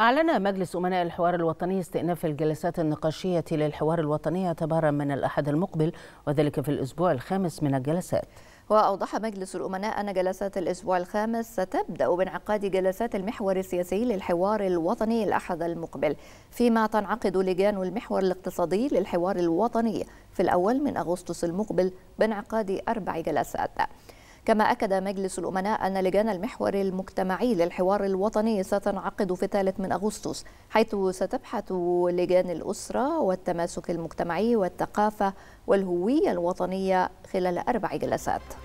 أعلن مجلس أمناء الحوار الوطني استئناف الجلسات النقاشية للحوار الوطني اعتبارا من الأحد المقبل وذلك في الأسبوع الخامس من الجلسات وأوضح مجلس الأمناء أن جلسات الأسبوع الخامس ستبدأ بانعقاد جلسات المحور السياسي للحوار الوطني الأحد المقبل فيما تنعقد لجان المحور الاقتصادي للحوار الوطني في الأول من أغسطس المقبل بانعقاد أربع جلسات كما أكد مجلس الأمناء أن لجان المحور المجتمعي للحوار الوطني ستنعقد في الثالث من أغسطس حيث ستبحث لجان الأسرة والتماسك المجتمعي والثقافة والهوية الوطنية خلال أربع جلسات